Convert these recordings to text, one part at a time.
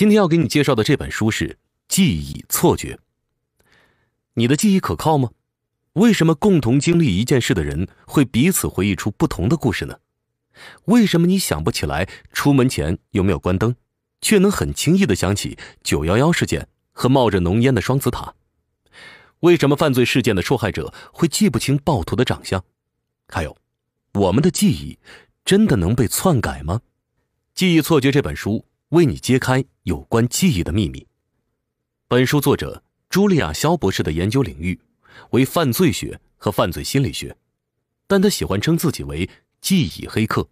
今天要给你介绍的这本书是《记忆错觉》。你的记忆可靠吗？为什么共同经历一件事的人会彼此回忆出不同的故事呢？为什么你想不起来出门前有没有关灯，却能很轻易的想起九幺幺事件和冒着浓烟的双子塔？为什么犯罪事件的受害者会记不清暴徒的长相？还有，我们的记忆真的能被篡改吗？《记忆错觉》这本书。为你揭开有关记忆的秘密。本书作者茱莉亚·肖博士的研究领域为犯罪学和犯罪心理学，但她喜欢称自己为“记忆黑客”。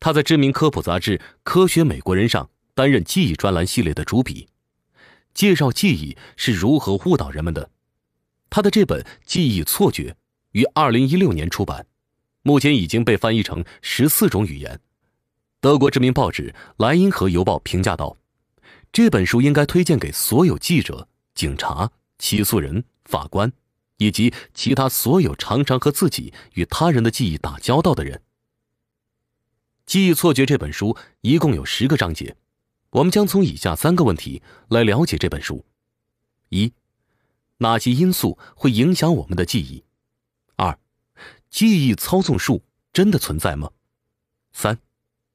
他在知名科普杂志《科学美国人》上担任记忆专栏系列的主笔，介绍记忆是如何误导人们的。他的这本《记忆错觉》于2016年出版，目前已经被翻译成十四种语言。德国知名报纸《莱茵河邮报》评价道：“这本书应该推荐给所有记者、警察、起诉人、法官，以及其他所有常常和自己与他人的记忆打交道的人。”《记忆错觉》这本书一共有十个章节，我们将从以下三个问题来了解这本书：一、哪些因素会影响我们的记忆？二、记忆操纵术真的存在吗？三、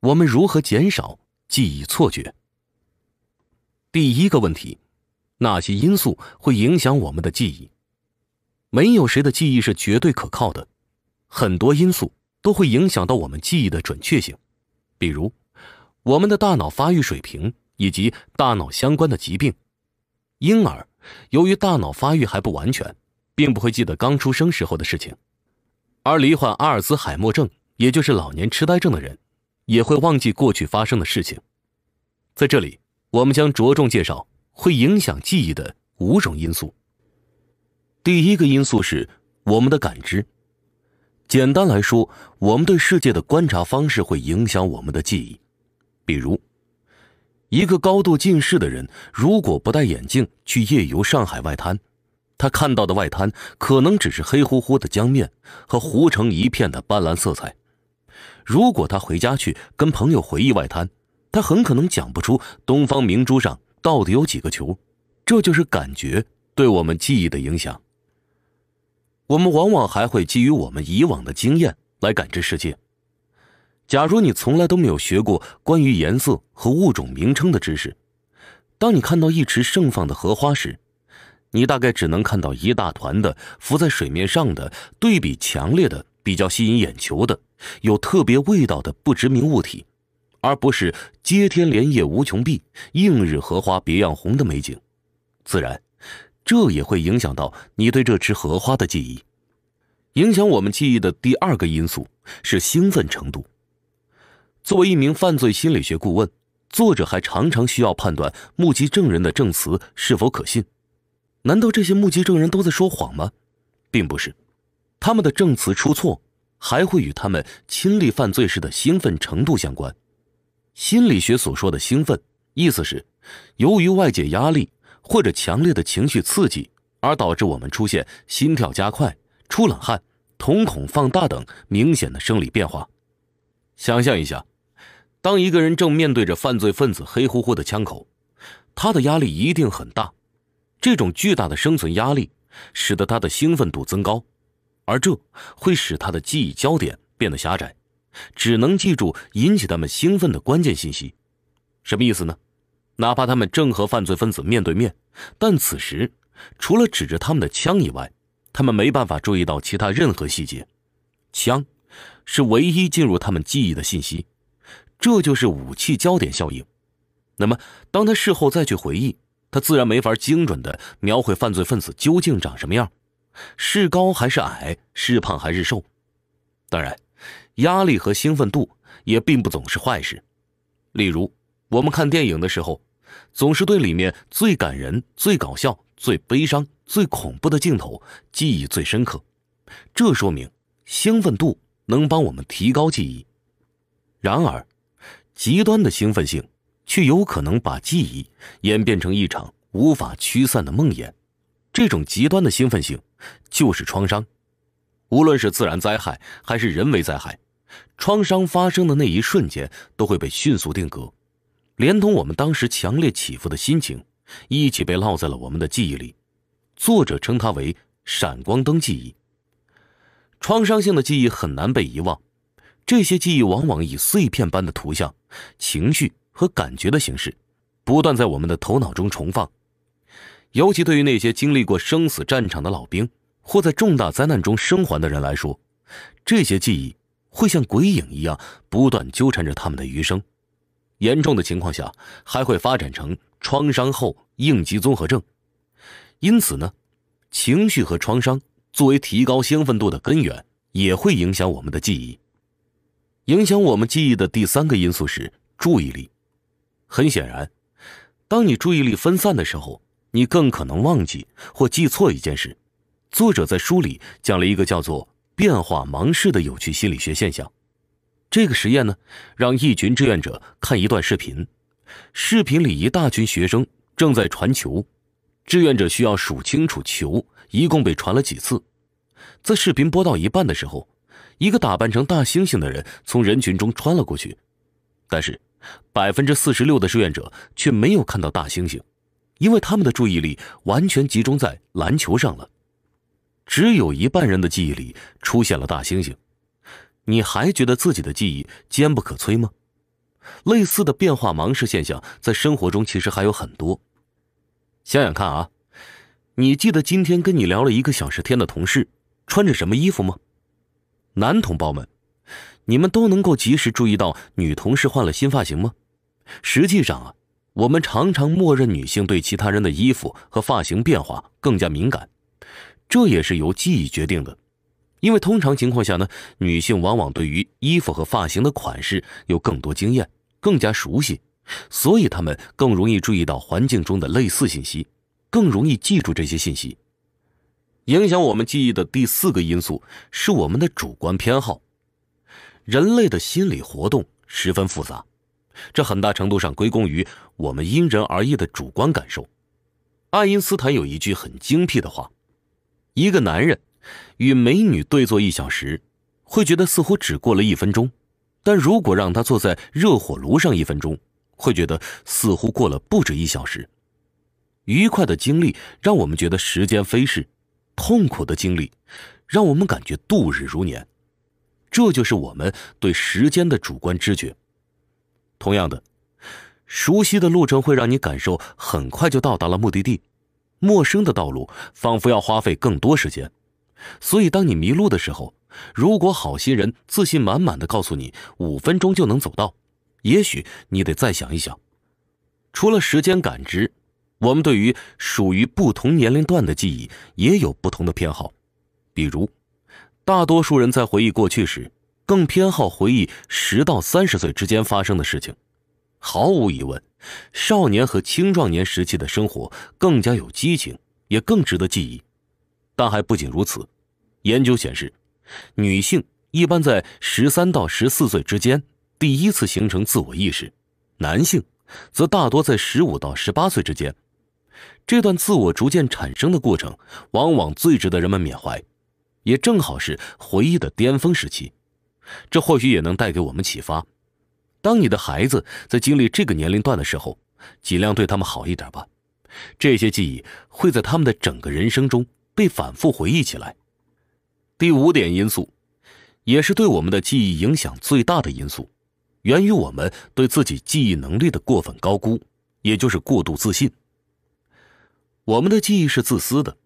我们如何减少记忆错觉？第一个问题，哪些因素会影响我们的记忆。没有谁的记忆是绝对可靠的，很多因素都会影响到我们记忆的准确性。比如，我们的大脑发育水平以及大脑相关的疾病。婴儿由于大脑发育还不完全，并不会记得刚出生时候的事情。而罹患阿尔兹海默症，也就是老年痴呆症的人。也会忘记过去发生的事情。在这里，我们将着重介绍会影响记忆的五种因素。第一个因素是我们的感知。简单来说，我们对世界的观察方式会影响我们的记忆。比如，一个高度近视的人如果不戴眼镜去夜游上海外滩，他看到的外滩可能只是黑乎乎的江面和糊成一片的斑斓色彩。如果他回家去跟朋友回忆外滩，他很可能讲不出东方明珠上到底有几个球。这就是感觉对我们记忆的影响。我们往往还会基于我们以往的经验来感知世界。假如你从来都没有学过关于颜色和物种名称的知识，当你看到一池盛放的荷花时，你大概只能看到一大团的浮在水面上的，对比强烈的。比较吸引眼球的、有特别味道的不知名物体，而不是“接天莲叶无穷碧，映日荷花别样红”的美景。自然，这也会影响到你对这只荷花的记忆。影响我们记忆的第二个因素是兴奋程度。作为一名犯罪心理学顾问，作者还常常需要判断目击证人的证词是否可信。难道这些目击证人都在说谎吗？并不是。他们的证词出错，还会与他们亲历犯罪时的兴奋程度相关。心理学所说的兴奋，意思是由于外界压力或者强烈的情绪刺激，而导致我们出现心跳加快、出冷汗、瞳孔放大等明显的生理变化。想象一下，当一个人正面对着犯罪分子黑乎乎的枪口，他的压力一定很大。这种巨大的生存压力，使得他的兴奋度增高。而这会使他的记忆焦点变得狭窄，只能记住引起他们兴奋的关键信息。什么意思呢？哪怕他们正和犯罪分子面对面，但此时除了指着他们的枪以外，他们没办法注意到其他任何细节。枪是唯一进入他们记忆的信息，这就是武器焦点效应。那么，当他事后再去回忆，他自然没法精准地描绘犯罪分子究竟长什么样。是高还是矮，是胖还是瘦？当然，压力和兴奋度也并不总是坏事。例如，我们看电影的时候，总是对里面最感人、最搞笑、最悲伤、最恐怖的镜头记忆最深刻。这说明兴奋度能帮我们提高记忆。然而，极端的兴奋性却有可能把记忆演变成一场无法驱散的梦魇。这种极端的兴奋性就是创伤，无论是自然灾害还是人为灾害，创伤发生的那一瞬间都会被迅速定格，连同我们当时强烈起伏的心情一起被烙在了我们的记忆里。作者称它为“闪光灯记忆”。创伤性的记忆很难被遗忘，这些记忆往往以碎片般的图像、情绪和感觉的形式，不断在我们的头脑中重放。尤其对于那些经历过生死战场的老兵，或在重大灾难中生还的人来说，这些记忆会像鬼影一样不断纠缠着他们的余生。严重的情况下，还会发展成创伤后应激综合症。因此呢，情绪和创伤作为提高兴奋度的根源，也会影响我们的记忆。影响我们记忆的第三个因素是注意力。很显然，当你注意力分散的时候，你更可能忘记或记错一件事。作者在书里讲了一个叫做“变化盲视”的有趣心理学现象。这个实验呢，让一群志愿者看一段视频，视频里一大群学生正在传球，志愿者需要数清楚球一共被传了几次。在视频播到一半的时候，一个打扮成大猩猩的人从人群中穿了过去，但是百分之四十六的志愿者却没有看到大猩猩。因为他们的注意力完全集中在篮球上了，只有一半人的记忆里出现了大猩猩。你还觉得自己的记忆坚不可摧吗？类似的变化盲视现象在生活中其实还有很多。想想看啊，你记得今天跟你聊了一个小时天的同事穿着什么衣服吗？男同胞们，你们都能够及时注意到女同事换了新发型吗？实际上啊。我们常常默认女性对其他人的衣服和发型变化更加敏感，这也是由记忆决定的，因为通常情况下呢，女性往往对于衣服和发型的款式有更多经验，更加熟悉，所以她们更容易注意到环境中的类似信息，更容易记住这些信息。影响我们记忆的第四个因素是我们的主观偏好。人类的心理活动十分复杂。这很大程度上归功于我们因人而异的主观感受。爱因斯坦有一句很精辟的话：“一个男人与美女对坐一小时，会觉得似乎只过了一分钟；但如果让他坐在热火炉上一分钟，会觉得似乎过了不止一小时。”愉快的经历让我们觉得时间飞逝，痛苦的经历让我们感觉度日如年。这就是我们对时间的主观知觉。同样的，熟悉的路程会让你感受很快就到达了目的地，陌生的道路仿佛要花费更多时间。所以，当你迷路的时候，如果好心人自信满满的告诉你五分钟就能走到，也许你得再想一想。除了时间感知，我们对于属于不同年龄段的记忆也有不同的偏好。比如，大多数人在回忆过去时。更偏好回忆十到三十岁之间发生的事情。毫无疑问，少年和青壮年时期的生活更加有激情，也更值得记忆。但还不仅如此，研究显示，女性一般在十三到十四岁之间第一次形成自我意识，男性则大多在十五到十八岁之间。这段自我逐渐产生的过程，往往最值得人们缅怀，也正好是回忆的巅峰时期。这或许也能带给我们启发。当你的孩子在经历这个年龄段的时候，尽量对他们好一点吧。这些记忆会在他们的整个人生中被反复回忆起来。第五点因素，也是对我们的记忆影响最大的因素，源于我们对自己记忆能力的过分高估，也就是过度自信。我们的记忆是自私的，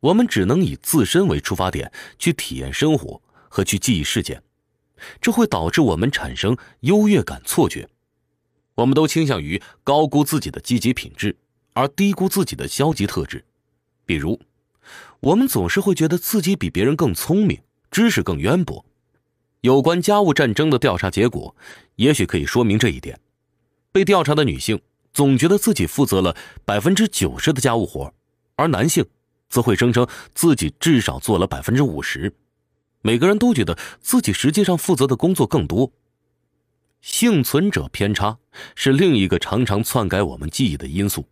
我们只能以自身为出发点去体验生活和去记忆事件。这会导致我们产生优越感错觉，我们都倾向于高估自己的积极品质，而低估自己的消极特质。比如，我们总是会觉得自己比别人更聪明，知识更渊博。有关家务战争的调查结果，也许可以说明这一点：被调查的女性总觉得自己负责了百分之九十的家务活，而男性则会声称自己至少做了百分之五十。每个人都觉得自己实际上负责的工作更多。幸存者偏差是另一个常常篡改我们记忆的因素。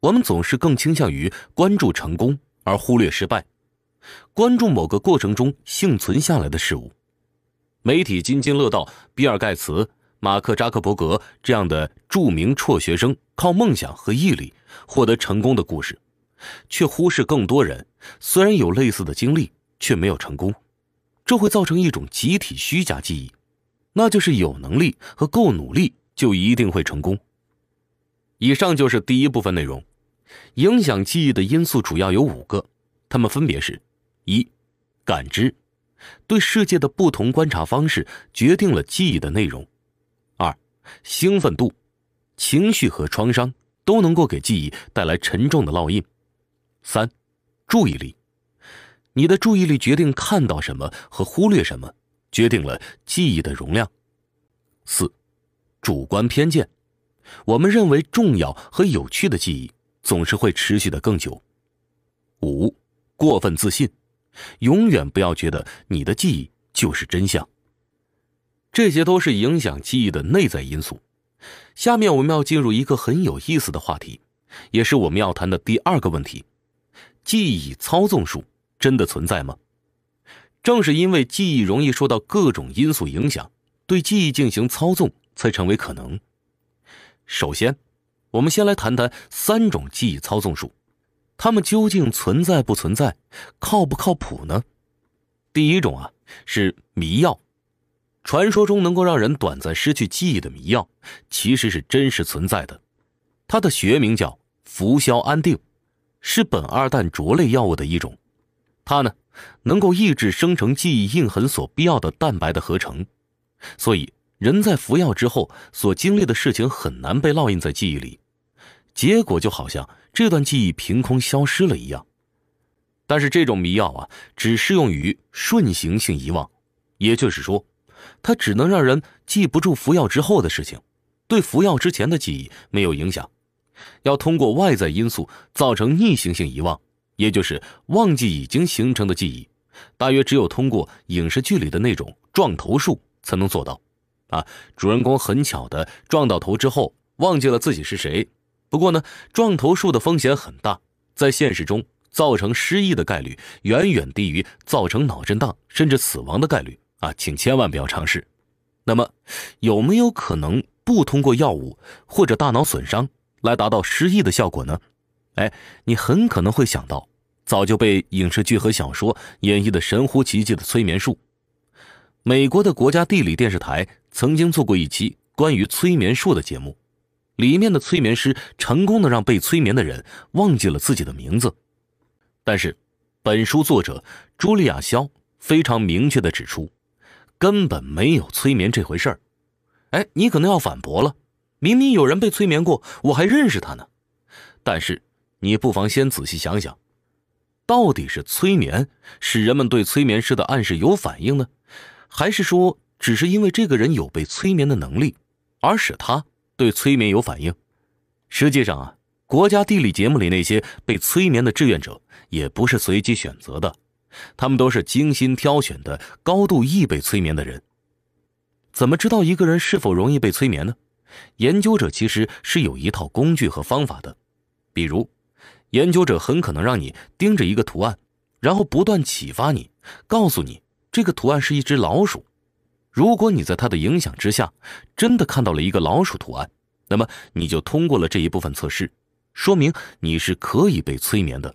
我们总是更倾向于关注成功而忽略失败，关注某个过程中幸存下来的事物。媒体津津乐道比尔盖茨、马克扎克伯格这样的著名辍学生靠梦想和毅力获得成功的故事，却忽视更多人虽然有类似的经历却没有成功。这会造成一种集体虚假记忆，那就是有能力和够努力就一定会成功。以上就是第一部分内容。影响记忆的因素主要有五个，它们分别是：一、感知，对世界的不同观察方式决定了记忆的内容；二、兴奋度、情绪和创伤都能够给记忆带来沉重的烙印；三、注意力。你的注意力决定看到什么和忽略什么，决定了记忆的容量。四、主观偏见，我们认为重要和有趣的记忆总是会持续的更久。五、过分自信，永远不要觉得你的记忆就是真相。这些都是影响记忆的内在因素。下面我们要进入一个很有意思的话题，也是我们要谈的第二个问题：记忆操纵术。真的存在吗？正是因为记忆容易受到各种因素影响，对记忆进行操纵才成为可能。首先，我们先来谈谈三种记忆操纵术，它们究竟存在不存在，靠不靠谱呢？第一种啊，是迷药，传说中能够让人短暂失去记忆的迷药，其实是真实存在的。它的学名叫氟硝安定，是苯二氮卓类药物的一种。它呢，能够抑制生成记忆印痕所必要的蛋白的合成，所以人在服药之后所经历的事情很难被烙印在记忆里，结果就好像这段记忆凭空消失了一样。但是这种迷药啊，只适用于顺行性遗忘，也就是说，它只能让人记不住服药之后的事情，对服药之前的记忆没有影响。要通过外在因素造成逆行性遗忘。也就是忘记已经形成的记忆，大约只有通过影视剧里的那种撞头术才能做到。啊，主人公很巧的撞到头之后，忘记了自己是谁。不过呢，撞头术的风险很大，在现实中造成失忆的概率远远低于造成脑震荡甚至死亡的概率。啊，请千万不要尝试。那么，有没有可能不通过药物或者大脑损伤来达到失忆的效果呢？哎，你很可能会想到。早就被影视剧和小说演绎的神乎其技的催眠术，美国的国家地理电视台曾经做过一期关于催眠术的节目，里面的催眠师成功的让被催眠的人忘记了自己的名字。但是，本书作者茱莉亚·肖非常明确的指出，根本没有催眠这回事儿。哎，你可能要反驳了，明明有人被催眠过，我还认识他呢。但是，你不妨先仔细想想。到底是催眠使人们对催眠师的暗示有反应呢，还是说只是因为这个人有被催眠的能力，而使他对催眠有反应？实际上啊，国家地理节目里那些被催眠的志愿者也不是随机选择的，他们都是精心挑选的高度易被催眠的人。怎么知道一个人是否容易被催眠呢？研究者其实是有一套工具和方法的，比如。研究者很可能让你盯着一个图案，然后不断启发你，告诉你这个图案是一只老鼠。如果你在他的影响之下真的看到了一个老鼠图案，那么你就通过了这一部分测试，说明你是可以被催眠的。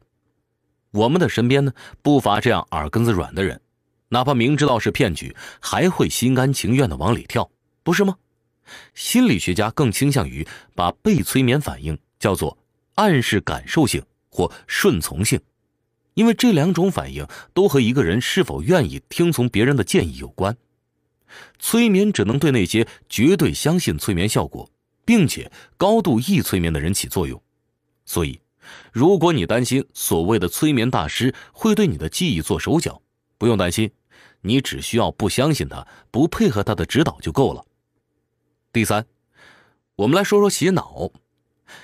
我们的身边呢不乏这样耳根子软的人，哪怕明知道是骗局，还会心甘情愿的往里跳，不是吗？心理学家更倾向于把被催眠反应叫做。暗示感受性或顺从性，因为这两种反应都和一个人是否愿意听从别人的建议有关。催眠只能对那些绝对相信催眠效果，并且高度易催眠的人起作用。所以，如果你担心所谓的催眠大师会对你的记忆做手脚，不用担心，你只需要不相信他，不配合他的指导就够了。第三，我们来说说洗脑。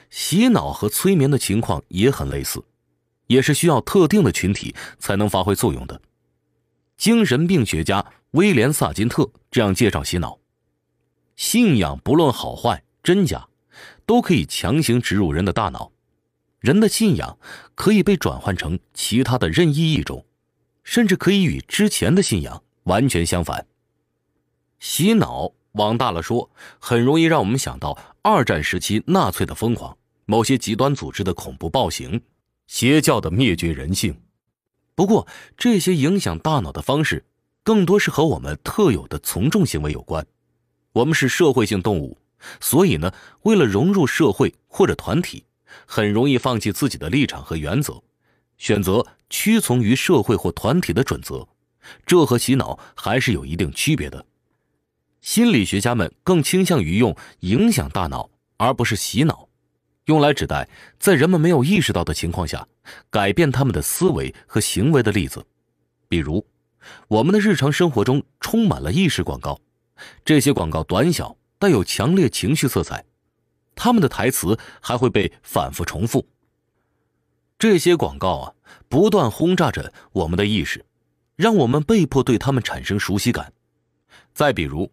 洗脑和催眠的情况也很类似，也是需要特定的群体才能发挥作用的。精神病学家威廉·萨金特这样介绍洗脑：信仰不论好坏、真假，都可以强行植入人的大脑。人的信仰可以被转换成其他的任意一种，甚至可以与之前的信仰完全相反。洗脑往大了说，很容易让我们想到。二战时期纳粹的疯狂，某些极端组织的恐怖暴行，邪教的灭绝人性。不过，这些影响大脑的方式，更多是和我们特有的从众行为有关。我们是社会性动物，所以呢，为了融入社会或者团体，很容易放弃自己的立场和原则，选择屈从于社会或团体的准则。这和洗脑还是有一定区别的。心理学家们更倾向于用“影响大脑”而不是“洗脑”，用来指代在人们没有意识到的情况下改变他们的思维和行为的例子。比如，我们的日常生活中充满了意识广告，这些广告短小，带有强烈情绪色彩，他们的台词还会被反复重复。这些广告啊，不断轰炸着我们的意识，让我们被迫对他们产生熟悉感。再比如，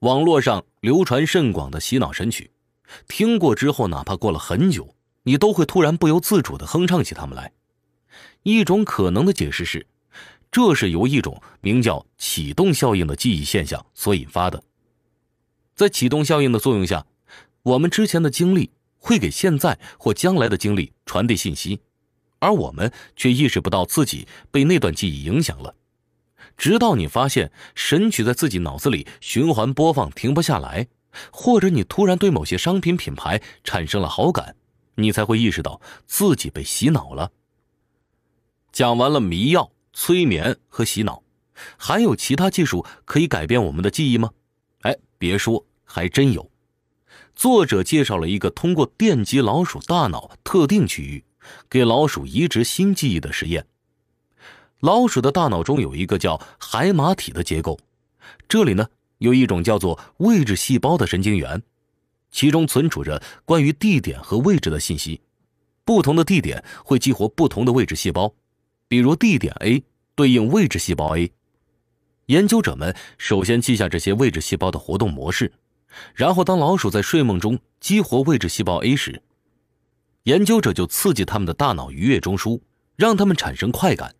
网络上流传甚广的洗脑神曲，听过之后，哪怕过了很久，你都会突然不由自主地哼唱起它们来。一种可能的解释是，这是由一种名叫“启动效应”的记忆现象所引发的。在启动效应的作用下，我们之前的经历会给现在或将来的经历传递信息，而我们却意识不到自己被那段记忆影响了。直到你发现《神曲》在自己脑子里循环播放停不下来，或者你突然对某些商品品牌产生了好感，你才会意识到自己被洗脑了。讲完了迷药、催眠和洗脑，还有其他技术可以改变我们的记忆吗？哎，别说，还真有。作者介绍了一个通过电击老鼠大脑特定区域，给老鼠移植新记忆的实验。老鼠的大脑中有一个叫海马体的结构，这里呢有一种叫做位置细胞的神经元，其中存储着关于地点和位置的信息。不同的地点会激活不同的位置细胞，比如地点 A 对应位置细胞 A。研究者们首先记下这些位置细胞的活动模式，然后当老鼠在睡梦中激活位置细胞 A 时，研究者就刺激他们的大脑愉悦中枢，让他们产生快感。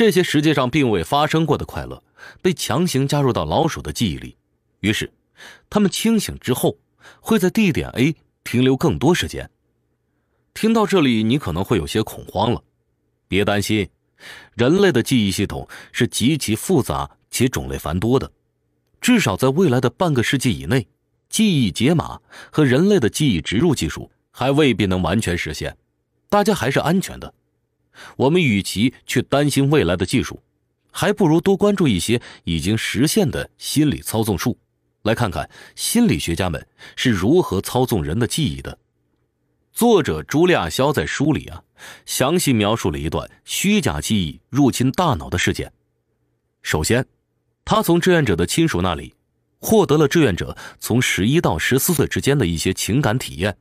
这些实际上并未发生过的快乐，被强行加入到老鼠的记忆里。于是，它们清醒之后会在地点 A 停留更多时间。听到这里，你可能会有些恐慌了。别担心，人类的记忆系统是极其复杂且种类繁多的。至少在未来的半个世纪以内，记忆解码和人类的记忆植入技术还未必能完全实现。大家还是安全的。我们与其去担心未来的技术，还不如多关注一些已经实现的心理操纵术，来看看心理学家们是如何操纵人的记忆的。作者朱利亚肖在书里啊，详细描述了一段虚假记忆入侵大脑的事件。首先，他从志愿者的亲属那里获得了志愿者从十一到十四岁之间的一些情感体验，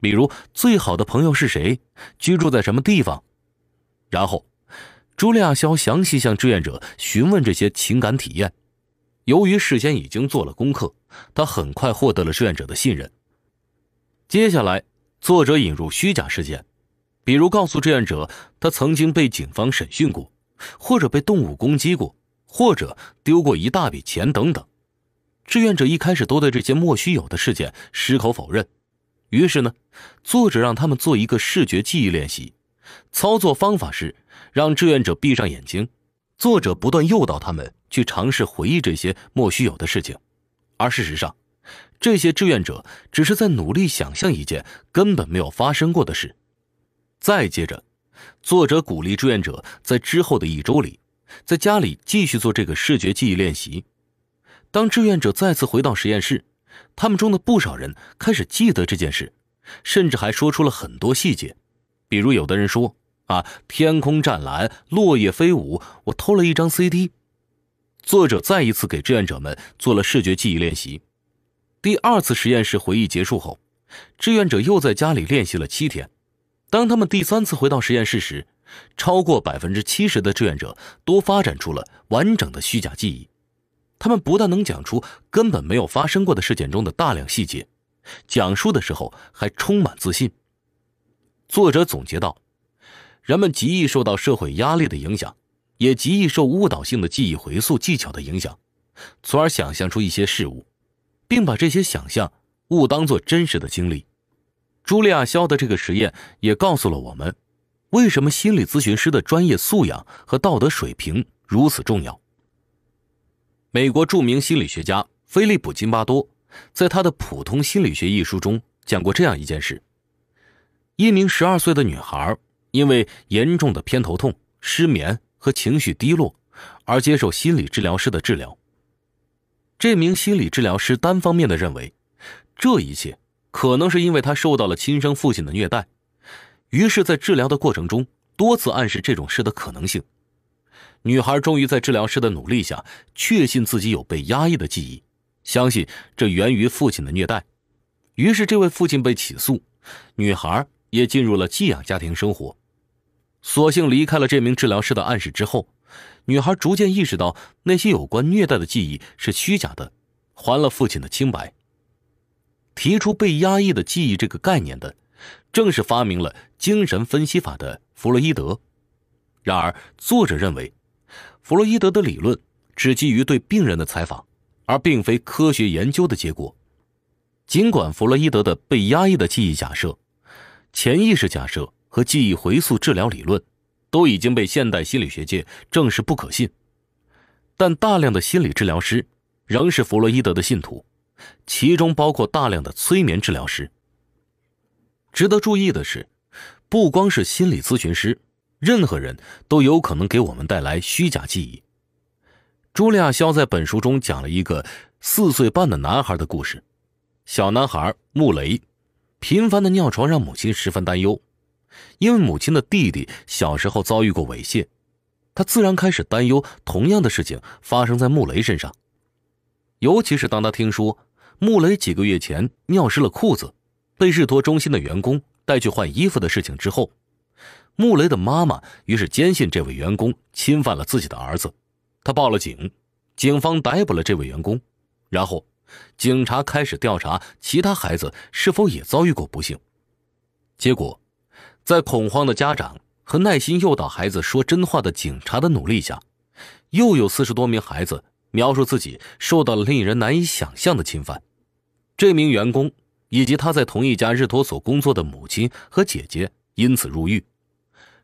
比如最好的朋友是谁，居住在什么地方。然后，朱莉亚·肖详细向志愿者询问这些情感体验。由于事先已经做了功课，她很快获得了志愿者的信任。接下来，作者引入虚假事件，比如告诉志愿者他曾经被警方审讯过，或者被动物攻击过，或者丢过一大笔钱等等。志愿者一开始都对这些莫须有的事件矢口否认。于是呢，作者让他们做一个视觉记忆练习。操作方法是让志愿者闭上眼睛，作者不断诱导他们去尝试回忆这些莫须有的事情，而事实上，这些志愿者只是在努力想象一件根本没有发生过的事。再接着，作者鼓励志愿者在之后的一周里，在家里继续做这个视觉记忆练习。当志愿者再次回到实验室，他们中的不少人开始记得这件事，甚至还说出了很多细节，比如有的人说。啊！天空湛蓝，落叶飞舞。我偷了一张 CD。作者再一次给志愿者们做了视觉记忆练习。第二次实验室回忆结束后，志愿者又在家里练习了七天。当他们第三次回到实验室时，超过百分之七十的志愿者都发展出了完整的虚假记忆。他们不但能讲出根本没有发生过的事件中的大量细节，讲述的时候还充满自信。作者总结道。人们极易受到社会压力的影响，也极易受误导性的记忆回溯技巧的影响，从而想象出一些事物，并把这些想象误当作真实的经历。茱莉亚·肖的这个实验也告诉了我们，为什么心理咨询师的专业素养和道德水平如此重要。美国著名心理学家菲利普·金巴多在他的《普通心理学》一书中讲过这样一件事：一名十二岁的女孩。因为严重的偏头痛、失眠和情绪低落，而接受心理治疗师的治疗。这名心理治疗师单方面的认为，这一切可能是因为他受到了亲生父亲的虐待，于是，在治疗的过程中多次暗示这种事的可能性。女孩终于在治疗师的努力下，确信自己有被压抑的记忆，相信这源于父亲的虐待，于是这位父亲被起诉，女孩也进入了寄养家庭生活。索性离开了这名治疗师的暗示之后，女孩逐渐意识到那些有关虐待的记忆是虚假的，还了父亲的清白。提出“被压抑的记忆”这个概念的，正是发明了精神分析法的弗洛伊德。然而，作者认为，弗洛伊德的理论只基于对病人的采访，而并非科学研究的结果。尽管弗洛伊德的“被压抑的记忆”假设、潜意识假设。和记忆回溯治疗理论，都已经被现代心理学界证实不可信。但大量的心理治疗师仍是弗洛伊德的信徒，其中包括大量的催眠治疗师。值得注意的是，不光是心理咨询师，任何人都有可能给我们带来虚假记忆。朱莉亚肖在本书中讲了一个四岁半的男孩的故事，小男孩穆雷频繁的尿床让母亲十分担忧。因为母亲的弟弟小时候遭遇过猥亵，他自然开始担忧同样的事情发生在穆雷身上。尤其是当他听说穆雷几个月前尿湿了裤子，被日托中心的员工带去换衣服的事情之后，穆雷的妈妈于是坚信这位员工侵犯了自己的儿子。他报了警，警方逮捕了这位员工，然后警察开始调查其他孩子是否也遭遇过不幸。结果。在恐慌的家长和耐心诱导孩子说真话的警察的努力下，又有四十多名孩子描述自己受到了令人难以想象的侵犯。这名员工以及他在同一家日托所工作的母亲和姐姐因此入狱。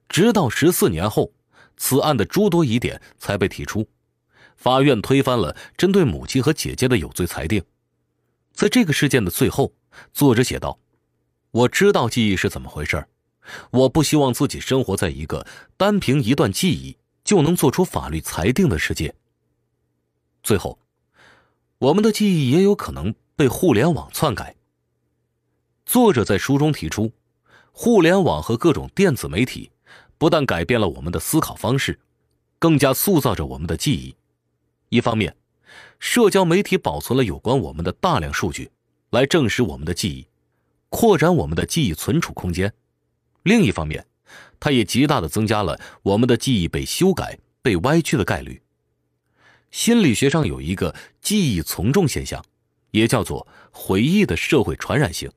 直到十四年后，此案的诸多疑点才被提出，法院推翻了针对母亲和姐姐的有罪裁定。在这个事件的最后，作者写道：“我知道记忆是怎么回事。”我不希望自己生活在一个单凭一段记忆就能做出法律裁定的世界。最后，我们的记忆也有可能被互联网篡改。作者在书中提出，互联网和各种电子媒体不但改变了我们的思考方式，更加塑造着我们的记忆。一方面，社交媒体保存了有关我们的大量数据，来证实我们的记忆，扩展我们的记忆存储空间。另一方面，它也极大的增加了我们的记忆被修改、被歪曲的概率。心理学上有一个记忆从众现象，也叫做回忆的社会传染性。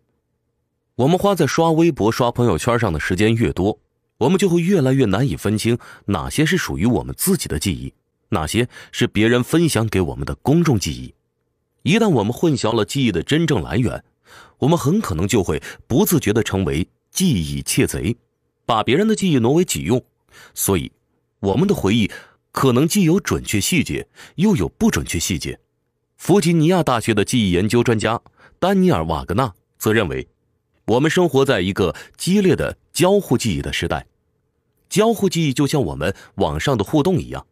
我们花在刷微博、刷朋友圈上的时间越多，我们就会越来越难以分清哪些是属于我们自己的记忆，哪些是别人分享给我们的公众记忆。一旦我们混淆了记忆的真正来源，我们很可能就会不自觉的成为。记忆窃贼，把别人的记忆挪为己用，所以，我们的回忆可能既有准确细节，又有不准确细节。弗吉尼亚大学的记忆研究专家丹尼尔·瓦格纳则认为，我们生活在一个激烈的交互记忆的时代。交互记忆就像我们网上的互动一样，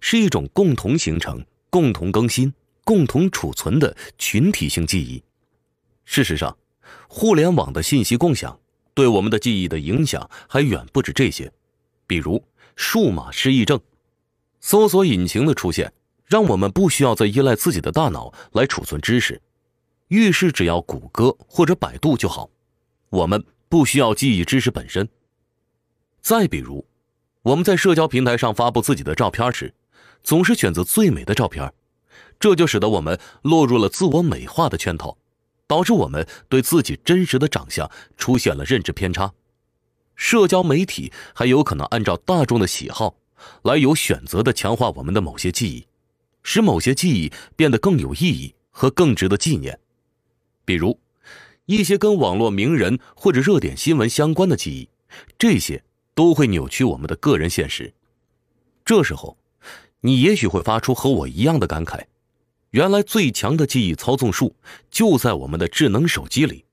是一种共同形成、共同更新、共同储存的群体性记忆。事实上，互联网的信息共享。对我们的记忆的影响还远不止这些，比如数码失忆症。搜索引擎的出现，让我们不需要再依赖自己的大脑来储存知识，遇事只要谷歌或者百度就好，我们不需要记忆知识本身。再比如，我们在社交平台上发布自己的照片时，总是选择最美的照片，这就使得我们落入了自我美化的圈套。导致我们对自己真实的长相出现了认知偏差，社交媒体还有可能按照大众的喜好，来有选择的强化我们的某些记忆，使某些记忆变得更有意义和更值得纪念。比如，一些跟网络名人或者热点新闻相关的记忆，这些都会扭曲我们的个人现实。这时候，你也许会发出和我一样的感慨。原来最强的记忆操纵术就在我们的智能手机里。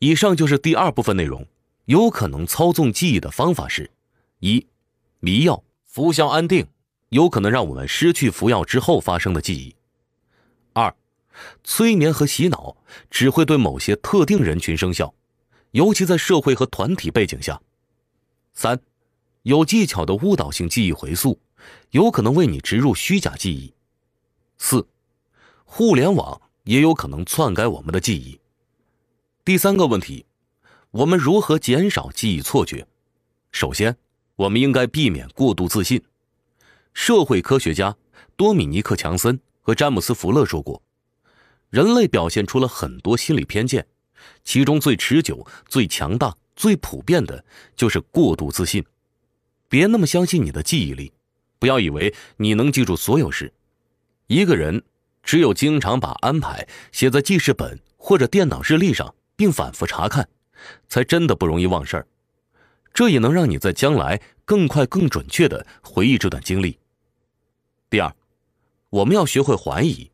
以上就是第二部分内容。有可能操纵记忆的方法是：一、迷药、服效安定，有可能让我们失去服药之后发生的记忆；二、催眠和洗脑，只会对某些特定人群生效，尤其在社会和团体背景下；三、有技巧的误导性记忆回溯，有可能为你植入虚假记忆。四，互联网也有可能篡改我们的记忆。第三个问题，我们如何减少记忆错觉？首先，我们应该避免过度自信。社会科学家多米尼克·强森和詹姆斯·福勒说过，人类表现出了很多心理偏见，其中最持久、最强大、最普遍的就是过度自信。别那么相信你的记忆力，不要以为你能记住所有事。一个人只有经常把安排写在记事本或者电脑日历上，并反复查看，才真的不容易忘事儿。这也能让你在将来更快、更准确的回忆这段经历。第二，我们要学会怀疑。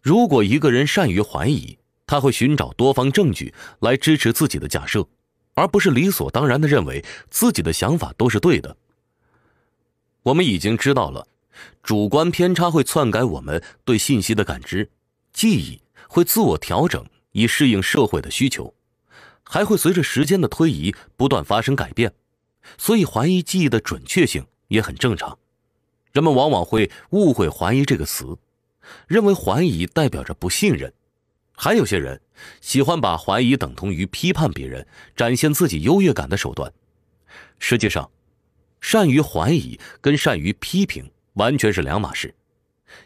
如果一个人善于怀疑，他会寻找多方证据来支持自己的假设，而不是理所当然的认为自己的想法都是对的。我们已经知道了。主观偏差会篡改我们对信息的感知，记忆会自我调整以适应社会的需求，还会随着时间的推移不断发生改变，所以怀疑记忆的准确性也很正常。人们往往会误会“怀疑”这个词，认为怀疑代表着不信任；还有些人喜欢把怀疑等同于批判别人、展现自己优越感的手段。实际上，善于怀疑跟善于批评。完全是两码事，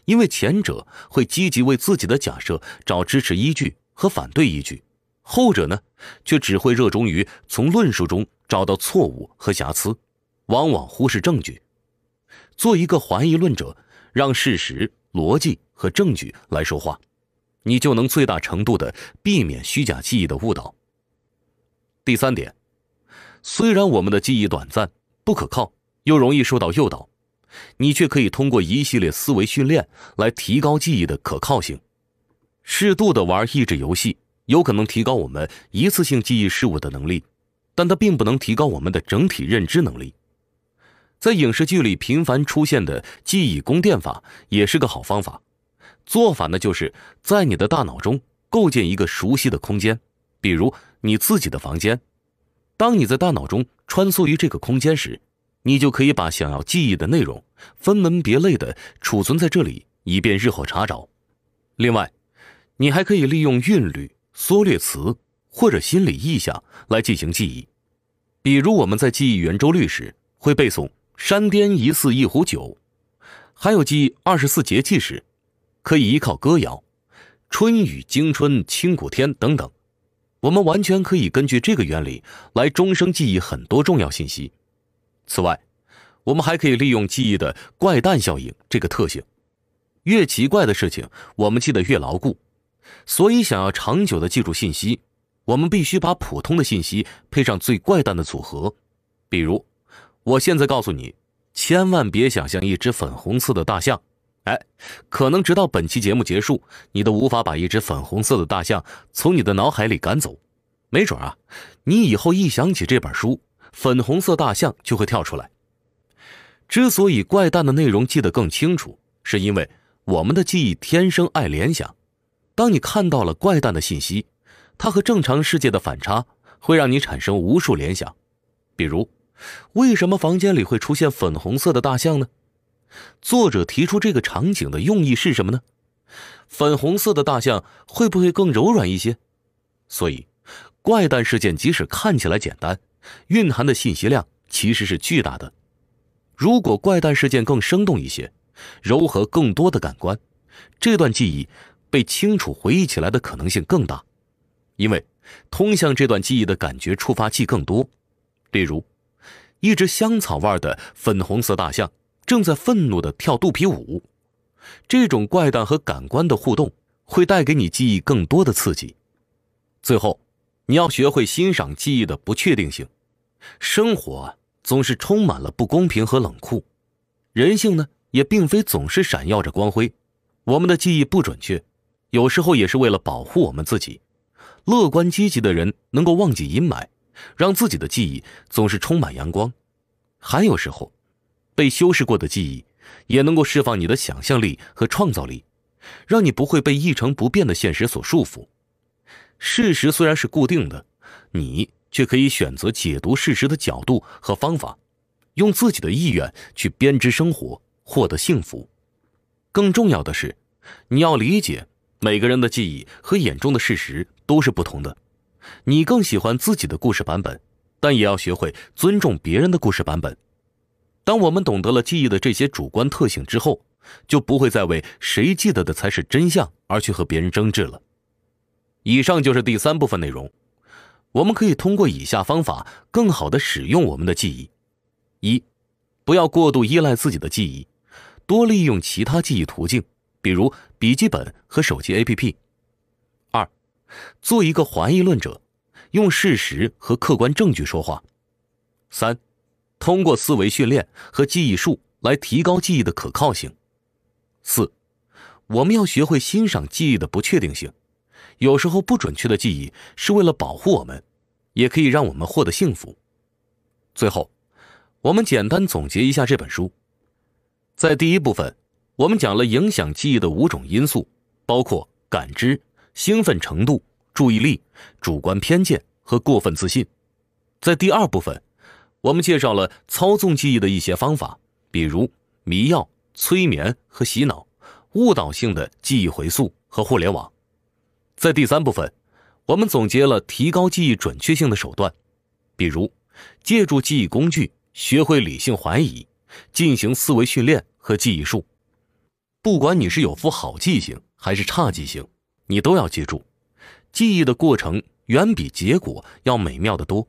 因为前者会积极为自己的假设找支持依据和反对依据，后者呢，却只会热衷于从论述中找到错误和瑕疵，往往忽视证据。做一个怀疑论者，让事实、逻辑和证据来说话，你就能最大程度的避免虚假记忆的误导。第三点，虽然我们的记忆短暂、不可靠，又容易受到诱导。你却可以通过一系列思维训练来提高记忆的可靠性。适度的玩益智游戏，有可能提高我们一次性记忆事物的能力，但它并不能提高我们的整体认知能力。在影视剧里频繁出现的记忆宫殿法也是个好方法。做法呢，就是在你的大脑中构建一个熟悉的空间，比如你自己的房间。当你在大脑中穿梭于这个空间时，你就可以把想要记忆的内容分门别类的储存在这里，以便日后查找。另外，你还可以利用韵律、缩略词或者心理意象来进行记忆。比如，我们在记忆圆周率时会背诵“山巅一寺一壶酒”，还有记二十四节气时，可以依靠歌谣“春雨惊春清谷天”等等。我们完全可以根据这个原理来终生记忆很多重要信息。此外，我们还可以利用记忆的怪诞效应这个特性，越奇怪的事情我们记得越牢固。所以，想要长久的记住信息，我们必须把普通的信息配上最怪诞的组合。比如，我现在告诉你，千万别想象一只粉红色的大象。哎，可能直到本期节目结束，你都无法把一只粉红色的大象从你的脑海里赶走。没准啊，你以后一想起这本书。粉红色大象就会跳出来。之所以怪诞的内容记得更清楚，是因为我们的记忆天生爱联想。当你看到了怪诞的信息，它和正常世界的反差会让你产生无数联想。比如，为什么房间里会出现粉红色的大象呢？作者提出这个场景的用意是什么呢？粉红色的大象会不会更柔软一些？所以，怪诞事件即使看起来简单。蕴含的信息量其实是巨大的。如果怪诞事件更生动一些，柔和更多的感官，这段记忆被清楚回忆起来的可能性更大，因为通向这段记忆的感觉触发器更多。例如，一只香草味的粉红色大象正在愤怒地跳肚皮舞，这种怪诞和感官的互动会带给你记忆更多的刺激。最后。你要学会欣赏记忆的不确定性，生活总是充满了不公平和冷酷，人性呢也并非总是闪耀着光辉。我们的记忆不准确，有时候也是为了保护我们自己。乐观积极的人能够忘记阴霾，让自己的记忆总是充满阳光。还有时候，被修饰过的记忆也能够释放你的想象力和创造力，让你不会被一成不变的现实所束缚。事实虽然是固定的，你却可以选择解读事实的角度和方法，用自己的意愿去编织生活，获得幸福。更重要的是，你要理解每个人的记忆和眼中的事实都是不同的。你更喜欢自己的故事版本，但也要学会尊重别人的故事版本。当我们懂得了记忆的这些主观特性之后，就不会再为谁记得的才是真相而去和别人争执了。以上就是第三部分内容。我们可以通过以下方法更好的使用我们的记忆：一、不要过度依赖自己的记忆，多利用其他记忆途径，比如笔记本和手机 APP；二、做一个怀疑论者，用事实和客观证据说话；三、通过思维训练和记忆术来提高记忆的可靠性；四、我们要学会欣赏记忆的不确定性。有时候不准确的记忆是为了保护我们，也可以让我们获得幸福。最后，我们简单总结一下这本书：在第一部分，我们讲了影响记忆的五种因素，包括感知、兴奋程度、注意力、主观偏见和过分自信；在第二部分，我们介绍了操纵记忆的一些方法，比如迷药、催眠和洗脑、误导性的记忆回溯和互联网。在第三部分，我们总结了提高记忆准确性的手段，比如借助记忆工具、学会理性怀疑、进行思维训练和记忆术。不管你是有副好记性还是差记性，你都要记住，记忆的过程远比结果要美妙的多。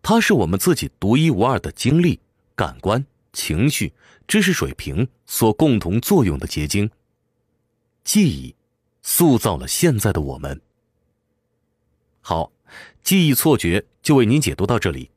它是我们自己独一无二的经历、感官、情绪、知识水平所共同作用的结晶。记忆。塑造了现在的我们。好，记忆错觉就为您解读到这里。